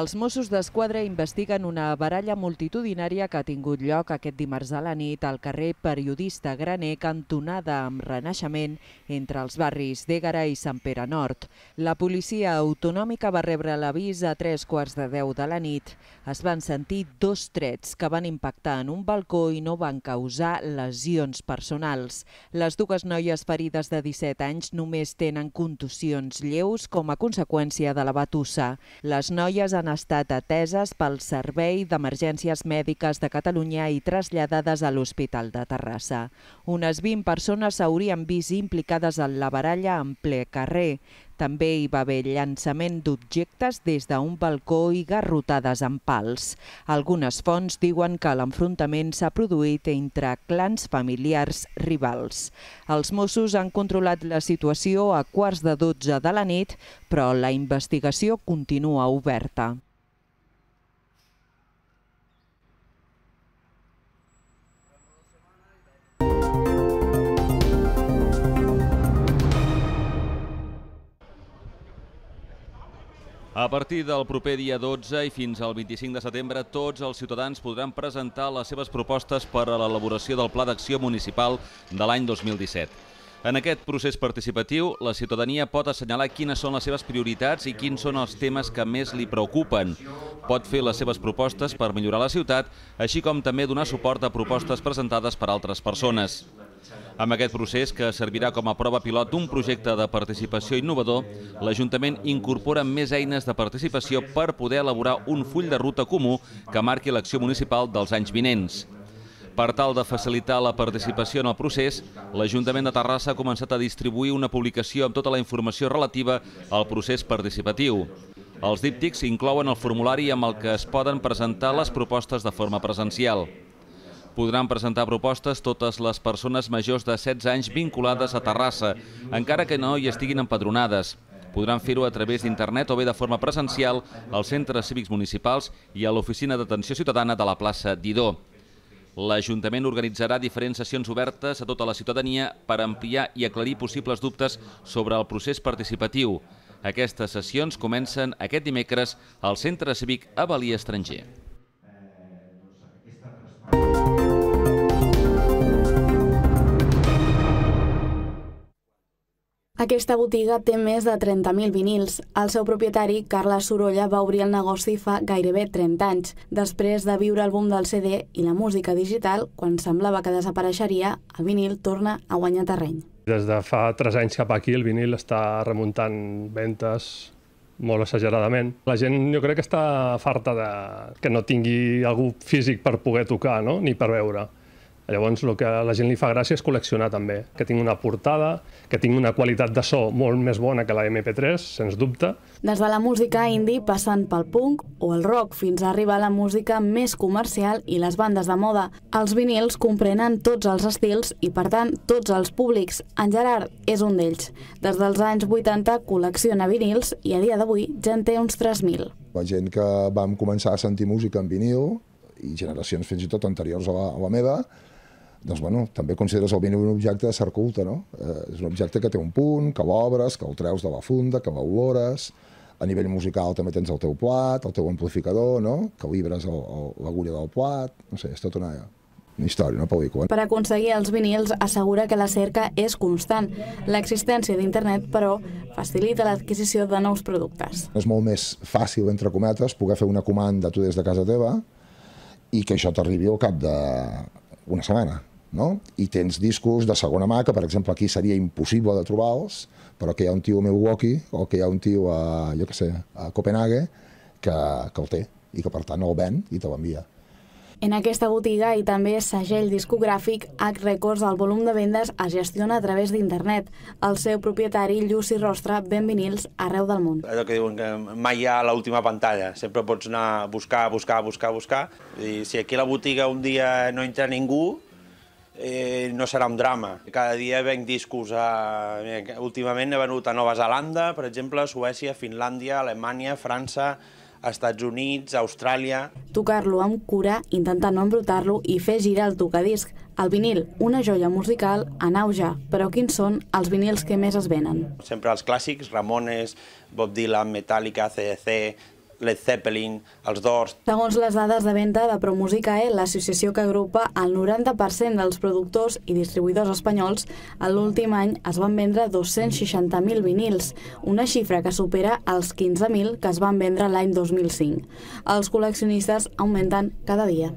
Els Mossos d'Esquadra investiguen una baralla multitudinària que ha tingut lloc aquest dimarts a la nit al carrer Periodista Graner, cantonada amb Renaixement, entre els barris d'Ègara i Sant Pere Nord. La policia autonòmica va rebre l'avís a tres quarts de deu de la nit. Es van sentir dos trets que van impactar en un balcó i no van causar lesions personals. Les dues noies ferides de 17 anys només tenen contusions lleus com a conseqüència de la batussa. Les noies han han estat ateses pel Servei d'Emergències Mèdiques de Catalunya i traslladades a l'Hospital de Terrassa. Unes 20 persones s'haurien vist implicades en la baralla en ple carrer. També hi va haver llançament d'objectes des d'un balcó i garrotades amb pals. Algunes fonts diuen que l'enfrontament s'ha produït entre clans familiars rivals. Els Mossos han controlat la situació a quarts de 12 de la nit, però la investigació continua oberta. A partir del proper dia 12 i fins al 25 de setembre, tots els ciutadans podran presentar les seves propostes per a l'elaboració del Pla d'Acció Municipal de l'any 2017. En aquest procés participatiu, la ciutadania pot assenyalar quines són les seves prioritats i quins són els temes que més li preocupen. Pot fer les seves propostes per millorar la ciutat, així com també donar suport a propostes presentades per altres persones. Amb aquest procés, que servirà com a prova pilot d'un projecte de participació innovador, l'Ajuntament incorpora més eines de participació per poder elaborar un full de ruta comú que marqui l'acció municipal dels anys vinents. Per tal de facilitar la participació en el procés, l'Ajuntament de Terrassa ha començat a distribuir una publicació amb tota la informació relativa al procés participatiu. Els díptics inclouen el formulari amb el que es poden presentar les propostes de forma presencial podran presentar propostes totes les persones majors de 16 anys vinculades a Terrassa, encara que no hi estiguin empadronades. Podran fer-ho a través d'internet o bé de forma presencial als centres cívics municipals i a l'oficina d'atenció ciutadana de la plaça Didó. L'Ajuntament organitzarà diferents sessions obertes a tota la ciutadania per ampliar i aclarir possibles dubtes sobre el procés participatiu. Aquestes sessions comencen aquest dimecres al Centre Cívic Avalí Estranger. Aquesta botiga té més de 30.000 vinils. El seu propietari, Carles Sorolla, va obrir el negoci fa gairebé 30 anys, després de viure el boom del CD i la música digital, quan semblava que desapareixeria, el vinil torna a guanyar terreny. Des de fa 3 anys cap aquí el vinil està remuntant ventes molt exageradament. La gent jo crec que està farta de que no tingui algú físic per poder tocar, no? ni per veure. Llavors, el que a la gent li fa gràcia és col·leccionar també, que tingui una portada, que tingui una qualitat de so molt més bona que la MP3, sens dubte. Des de la música indie, passant pel punk o el rock, fins a arribar a la música més comercial i les bandes de moda. Els vinils comprenen tots els estils i, per tant, tots els públics. En Gerard és un d'ells. Des dels anys 80 col·lecciona vinils i a dia d'avui ja en té uns 3.000. La gent que vam començar a sentir música en vinil, i generacions fins i tot anteriors a la, a la meva, doncs, bueno, també consideres el vi un objecte de cert culte, no? Eh, és un objecte que té un punt, que l'obres, que el treus de la funda, que l'olores, a nivell musical també tens el teu plat, el teu amplificador, no? que vibres l'agulla del plat, no sé, és tota una, una història, una pel·lícula. Per aconseguir els vinils assegura que la cerca és constant. L'existència d'internet, però, facilita l'adquisició de nous productes. És molt més fàcil, entre cometes, poder fer una comanda tu des de casa teva i que això t'arribi al cap d'una setmana no? i tens discos de segona mà que per exemple aquí seria impossible de trobar-los però que hi ha un tio a Milwaukee o que hi ha un tio a, jo que sé, a Copenhague que, que el té i que per tant el ven i te l'envia. En aquesta botiga i també segell discogràfic, H Records el volum de vendes es gestiona a través d'internet. El seu propietari, Lluci Rostra, ven vinils arreu del món. Allò que diuen que mai hi ha l'última pantalla, sempre pots anar a buscar, buscar, buscar, buscar, i si aquí a la botiga un dia no entra ningú, eh, no serà un drama. Cada dia venc discos. A... Últimament he venut a Nova Zelanda, per exemple, Suècia, Finlàndia, Alemanya, França, Estats Units, Austràlia... Tocar-lo amb cura, intentar no embrutar-lo i fer girar el tocadisc. El vinil, una joia musical en auge, però quins són els vinils que més es venen? Sempre els clàssics, Ramones, Bob Dylan, Metallica, CDC, Led Zeppelin, els Doors... Segons les dades de venda de Promusicae, l'associació que agrupa el 90% dels productors i distribuïdors espanyols, l'últim any es van vendre 260.000 vinils, una xifra que supera els 15.000 que es van vendre l'any 2005. Els col·leccionistes augmenten cada dia.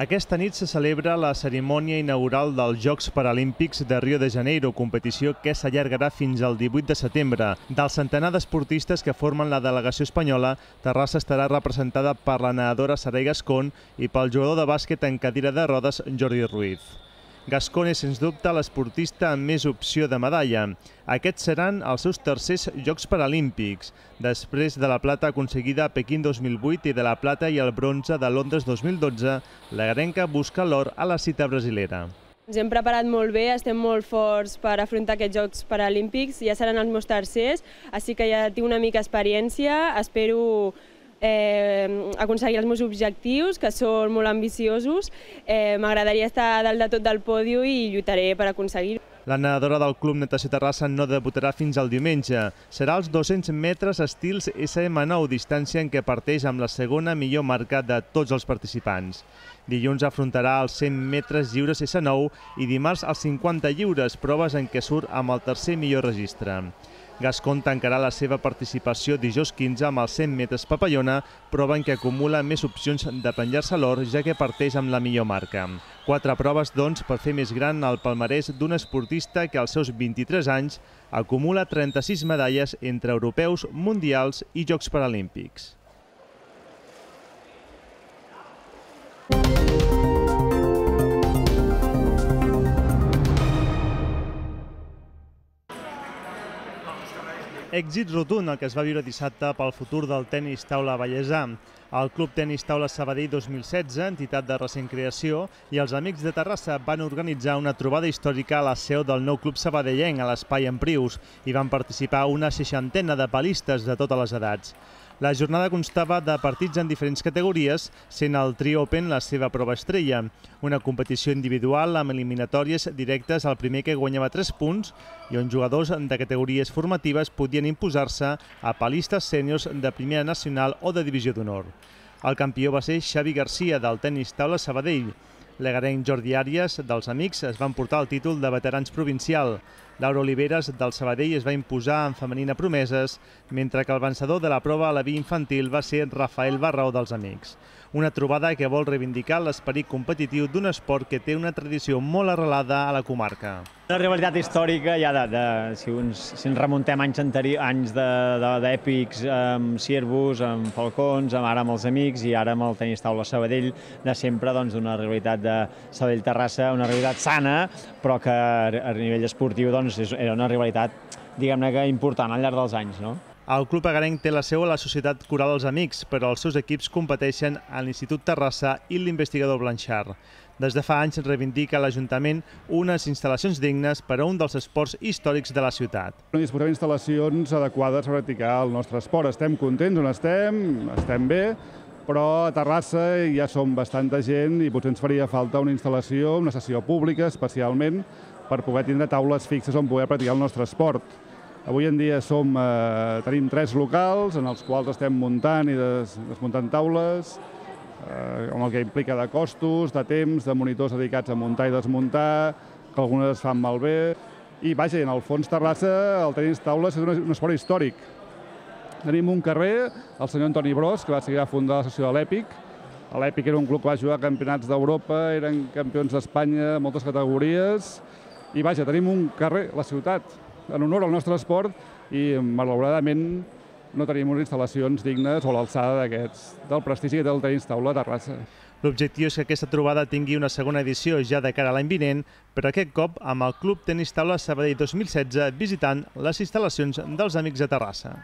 Aquesta nit se celebra la cerimònia inaugural dels Jocs Paralímpics de Rio de Janeiro, competició que s'allargarà fins al 18 de setembre. Del centenar d'esportistes que formen la delegació espanyola, Terrassa estarà representada per la nedadora Sarai Gascon i pel jugador de bàsquet en cadira de rodes Jordi Ruiz. Gascon és, sens dubte, l'esportista amb més opció de medalla. Aquests seran els seus tercers Jocs Paralímpics, després de la plata aconseguida a Pequín 2008 i de la plata i el bronze de Londres 2012, la garenca busca l'or a la cita brasilera. Ens hem preparat molt bé, estem molt forts per afrontar aquests Jocs Paralímpics, ja seran els meus tercers, així que ja tinc una mica experiència, espero eh, aconseguir els meus objectius, que són molt ambiciosos. Eh, M'agradaria estar dalt de tot del pòdio i lluitaré per aconseguir-ho. La nedadora del Club Natació Terrassa no debutarà fins al diumenge. Serà als 200 metres estils SM9, distància en què parteix amb la segona millor marca de tots els participants. Dilluns afrontarà els 100 metres lliures S9 i dimarts els 50 lliures, proves en què surt amb el tercer millor registre. Gascon tancarà la seva participació dijous 15 amb els 100 metres papallona, prova en què acumula més opcions de penjar-se l'or, ja que parteix amb la millor marca. Quatre proves, doncs, per fer més gran el palmarès d'un esportista que als seus 23 anys acumula 36 medalles entre europeus, mundials i Jocs Paralímpics. èxit rotund el que es va viure dissabte pel futur del tennis taula Vallèsà. El Club Tenis Taula Sabadell 2016, entitat de recent creació, i els Amics de Terrassa van organitzar una trobada històrica a la seu del nou Club Sabadellenc a l'Espai Emprius i van participar una seixantena de palistes de totes les edats. La jornada constava de partits en diferents categories, sent el Tri Open la seva prova estrella. Una competició individual amb eliminatòries directes al primer que guanyava 3 punts i on jugadors de categories formatives podien imposar-se a palistes sèniors de primera nacional o de divisió d'honor. El campió va ser Xavi Garcia del tennis taula Sabadell. L'agarenc Jordi Àries dels Amics es va emportar el títol de veterans provincial. Laura Oliveres del Sabadell es va imposar en femenina promeses, mentre que el vencedor de la prova a la via infantil va ser Rafael Barrao dels Amics. Una trobada que vol reivindicar l'esperit competitiu d'un esport que té una tradició molt arrelada a la comarca. Una rivalitat històrica, ja de, de, si, uns, si ens remuntem anys, anteri, anys d'èpics amb Cirbus, amb Falcons, amb, ara amb els amics i ara amb el tenis taula Sabadell, de sempre doncs, una rivalitat de Sabadell-Terrassa, una rivalitat sana, però que a, a nivell esportiu doncs, doncs era una rivalitat diguem-ne que important al llarg dels anys. No? El Club Agarenc té la seu a la Societat Coral dels Amics, però els seus equips competeixen a l'Institut Terrassa i l'Investigador Blanchard. Des de fa anys reivindica l'Ajuntament unes instal·lacions dignes per a un dels esports històrics de la ciutat. No disposem instal·lacions adequades a practicar el nostre esport. Estem contents on estem, estem bé, però a Terrassa ja som bastanta gent i potser ens faria falta una instal·lació, una sessió pública especialment, per poder tindre taules fixes on poder practicar el nostre esport. Avui en dia som, eh, tenim tres locals en els quals estem muntant i des, desmuntant taules, eh, amb el que implica de costos, de temps, de monitors dedicats a muntar i desmuntar, que algunes es fan malbé. I vaja, en el fons Terrassa, el tenim taules és un esport històric. Tenim un carrer, el senyor Antoni Bros, que va seguir a fundar la sessió de l'Èpic. L'Èpic era un club que va jugar a campionats d'Europa, eren campions d'Espanya, moltes categories, i vaja, tenim un carrer, la ciutat, en honor al nostre esport i malauradament no tenim unes instal·lacions dignes o l'alçada d'aquests, del prestigi que té el tenis taula a Terrassa. L'objectiu és que aquesta trobada tingui una segona edició ja de cara a l'any vinent, però aquest cop amb el Club Tenis Taula Sabadell 2016 visitant les instal·lacions dels Amics de Terrassa.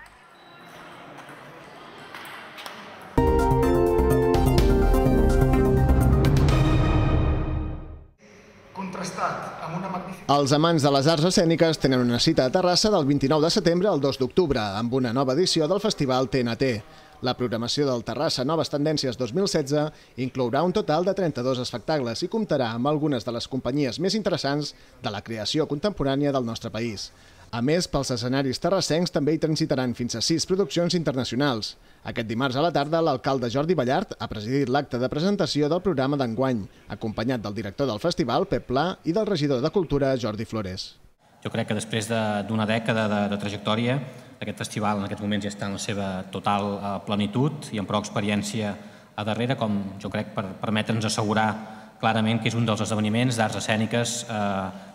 Els amants de les arts escèniques tenen una cita a Terrassa del 29 de setembre al 2 d'octubre amb una nova edició del Festival TNT. La programació del Terrassa Noves Tendències 2016 inclourà un total de 32 espectacles i comptarà amb algunes de les companyies més interessants de la creació contemporània del nostre país. A més, pels escenaris terrassencs també hi transitaran fins a sis produccions internacionals. Aquest dimarts a la tarda, l'alcalde Jordi Ballart ha presidit l'acte de presentació del programa d'enguany, acompanyat del director del festival, Pep Pla, i del regidor de Cultura, Jordi Flores. Jo crec que després d'una de, dècada de, de trajectòria, aquest festival en aquests moments ja està en la seva total eh, plenitud i amb prou experiència a darrere, com jo crec per permetre'ns assegurar clarament que és un dels esdeveniments d'arts escèniques eh,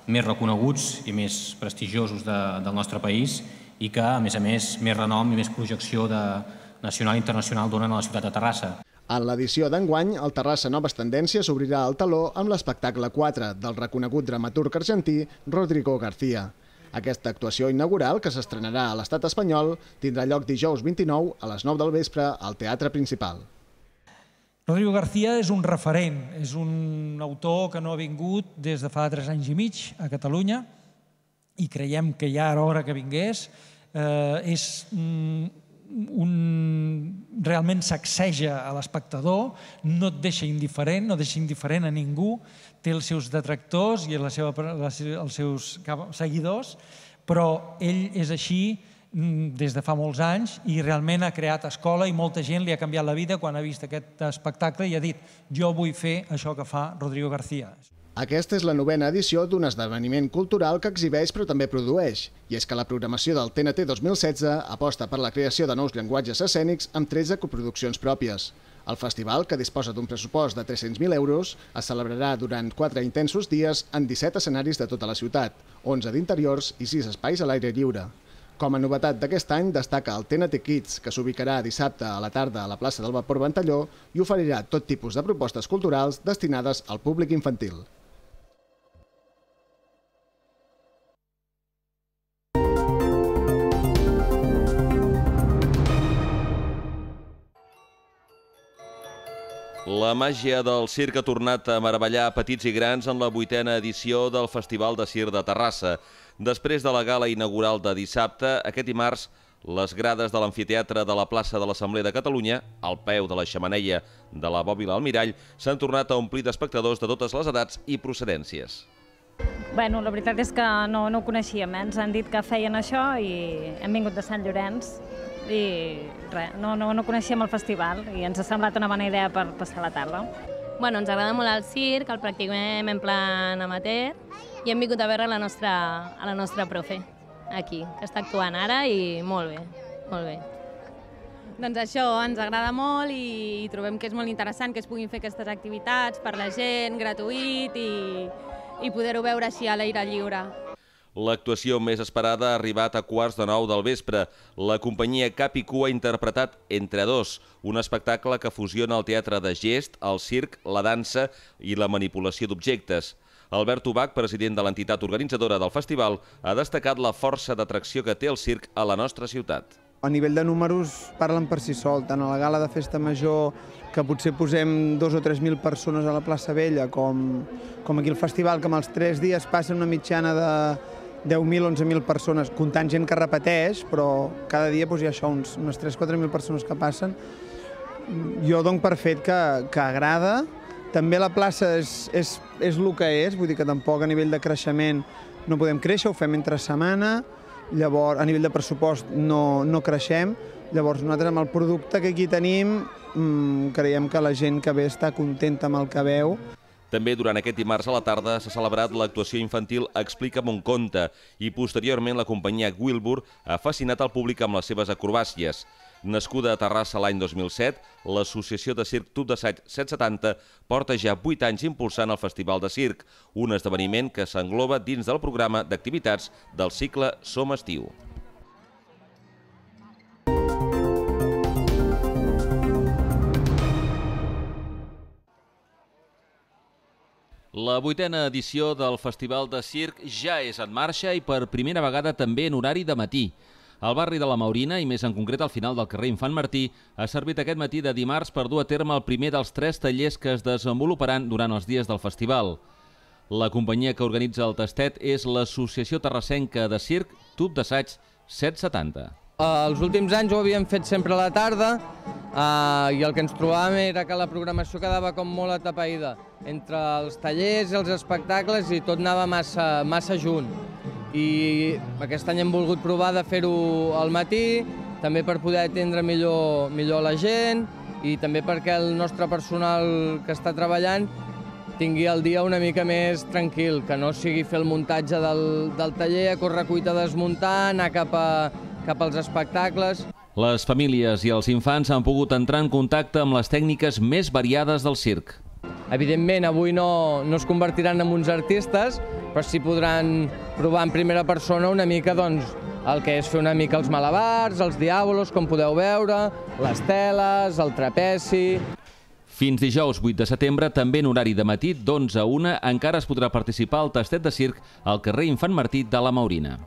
més reconeguts i més prestigiosos de, del nostre país i que, a més a més, més renom i més projecció de nacional i internacional donen a la ciutat de Terrassa. En l'edició d'enguany, el Terrassa Noves Tendències obrirà el taló amb l'espectacle 4 del reconegut dramaturg argentí Rodrigo García. Aquesta actuació inaugural, que s'estrenarà a l'estat espanyol, tindrà lloc dijous 29 a les 9 del vespre al Teatre Principal. Rodrigo García és un referent, és un autor que no ha vingut des de fa tres anys i mig a Catalunya i creiem que ja era hora que vingués. Eh, és mm, un... realment sacseja a l'espectador, no et deixa indiferent, no deixa indiferent a ningú, té els seus detractors i la seva, la, els seus seguidors, però ell és així, Mm, des de fa molts anys i realment ha creat escola i molta gent li ha canviat la vida quan ha vist aquest espectacle i ha dit jo vull fer això que fa Rodrigo García. Aquesta és la novena edició d'un esdeveniment cultural que exhibeix però també produeix, i és que la programació del TNT 2016 aposta per la creació de nous llenguatges escènics amb 13 coproduccions pròpies. El festival, que disposa d'un pressupost de 300.000 euros, es celebrarà durant 4 intensos dies en 17 escenaris de tota la ciutat, 11 d'interiors i 6 espais a l'aire lliure. Com a novetat d'aquest any destaca el TNT Kids, que s'ubicarà dissabte a la tarda a la plaça del Vapor Ventalló i oferirà tot tipus de propostes culturals destinades al públic infantil. La màgia del circ ha tornat a meravellar petits i grans en la vuitena edició del Festival de Cir de Terrassa. Després de la gala inaugural de dissabte, aquest dimarts, les grades de l'amfiteatre de la plaça de l'Assemblea de Catalunya, al peu de la xamaneia de la bòbila al mirall, s'han tornat a omplir d'espectadors de totes les edats i procedències. Bueno, la veritat és que no, no ho coneixíem, eh? ens han dit que feien això i hem vingut de Sant Llorenç i res, no, no, no coneixíem el festival i ens ha semblat una bona idea per passar la tarda. Bueno, ens agrada molt el circ, el practiquem en plan amateur i hem vingut a veure la nostra, a la nostra profe aquí, que està actuant ara i molt bé, molt bé. Doncs això, ens agrada molt i, i trobem que és molt interessant que es puguin fer aquestes activitats per la gent, gratuït i, i poder-ho veure així a l'aire lliure. L'actuació més esperada ha arribat a quarts de nou del vespre. La companyia Cap i ha interpretat Entre dos, un espectacle que fusiona el teatre de gest, el circ, la dansa i la manipulació d'objectes. Albert Ubach, president de l'entitat organitzadora del festival, ha destacat la força d'atracció que té el circ a la nostra ciutat. A nivell de números parlen per si sol, tant a la gala de festa major que potser posem dos o tres mil persones a la plaça Vella, com, com aquí el festival, que en els tres dies passen una mitjana de 10.000, 11.000 persones, comptant gent que repeteix, però cada dia doncs, hi ha això, uns, unes 3-4.000 persones que passen. Jo dono per fet que, que agrada, també la plaça és, és, és el que és, vull dir que tampoc a nivell de creixement no podem créixer, ho fem entre setmana, llavors a nivell de pressupost no, no creixem, llavors nosaltres amb el producte que aquí tenim mmm, creiem que la gent que ve està contenta amb el que veu. També durant aquest dimarts a la tarda s'ha celebrat l'actuació infantil Explica'm un conte i posteriorment la companyia Wilbur ha fascinat el públic amb les seves acrobàcies. Nascuda a Terrassa l'any 2007, l'associació de circ Tub de Saig 770 porta ja 8 anys impulsant el Festival de Circ, un esdeveniment que s'engloba dins del programa d'activitats del cicle Som Estiu. La vuitena edició del Festival de Circ ja és en marxa i per primera vegada també en horari de matí. Al barri de la Maurina, i més en concret al final del carrer Infant Martí, ha servit aquest matí de dimarts per dur a terme el primer dels tres tallers que es desenvoluparan durant els dies del festival. La companyia que organitza el tastet és l'Associació Terrassenca de Circ Tub d'Assaig 770. Els últims anys ho havíem fet sempre a la tarda eh, i el que ens trobàvem era que la programació quedava com molt atapeïda entre els tallers, els espectacles i tot anava massa, massa junt i aquest any hem volgut provar de fer-ho al matí, també per poder atendre millor, millor la gent i també perquè el nostre personal que està treballant tingui el dia una mica més tranquil, que no sigui fer el muntatge del, del taller, a córrer cuita desmuntar, anar cap, a, cap als espectacles. Les famílies i els infants han pogut entrar en contacte amb les tècniques més variades del circ. Evidentment, avui no, no es convertiran en uns artistes, però sí podran provar en primera persona una mica doncs, el que és fer una mica els malabars, els diàbolos, com podeu veure, les teles, el trapeci... Fins dijous 8 de setembre, també en horari de matí, d'11 a 1, encara es podrà participar al tastet de circ al carrer Infant Martí de la Maurina.